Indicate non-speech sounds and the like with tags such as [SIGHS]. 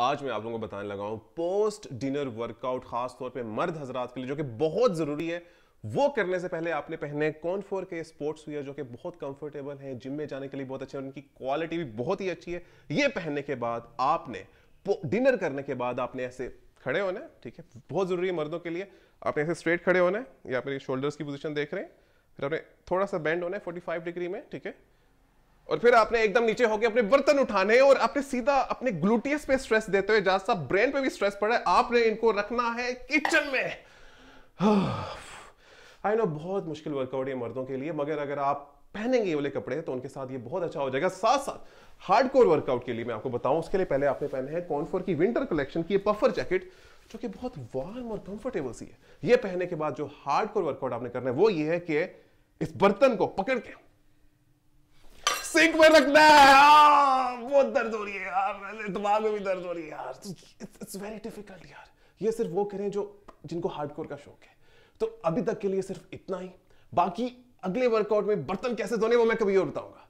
आज मैं आप लोगों को बताने लगा हूं पोस्ट डिनर वर्कआउट खासतौर पे मर्द हजरात के लिए जो कि बहुत जरूरी है वो करने से पहले आपने पहने कौन फोर के स्पोर्ट्स वियर जो कि बहुत कंफर्टेबल हैं जिम में जाने के लिए बहुत अच्छे हैं उनकी क्वालिटी भी बहुत ही अच्छी है ये पहनने के बाद आपने डिनर करने के बाद आपने ऐसे खड़े होना है ठीक है बहुत जरूरी है मर्दों के लिए आपने ऐसे स्ट्रेट खड़े होना है या अपने शोल्डर्स की पोजिशन देख रहे हैं फिर आपने थोड़ा सा बेंड होना है फोर्टी डिग्री में ठीक है और फिर आपने एकदम नीचे होके अपने बर्तन उठाने और आपने सीधा अपने ग्लूटियस पे स्ट्रेस देते हुए जहां साहब ब्रेन पे भी स्ट्रेस पड़ा है आपने इनको रखना है किचन में आई [SIGHS] नो बहुत मुश्किल वर्कआउट है मर्दों के लिए मगर अगर आप पहनेंगे ये वाले कपड़े तो उनके साथ ये बहुत अच्छा हो जाएगा साथ साथ हार्डकोर वर्कआउट के लिए मैं आपको बताऊं उसके लिए पहले आपने पहने हैं कॉनफोर की विंटर कलेक्शन की पफर जैकेट जो कि बहुत वार्म और कंफर्टेबल सी है ये पहनने के बाद जो हार्डकोर वर्कआउट आपने करना है वो ये है कि इस बर्तन को पकड़ के सिंक में रखना है आ, हाँ, वो दर्द हो रही है यार मेरे दिमाग में भी दर्द हो रही है यार इट्स वेरी डिफिकल्ट यार ये सिर्फ वो करें जो जिनको हार्डकोर का शौक है तो अभी तक के लिए सिर्फ इतना ही बाकी अगले वर्कआउट में बर्तन कैसे धोने वो मैं कभी और बताऊंगा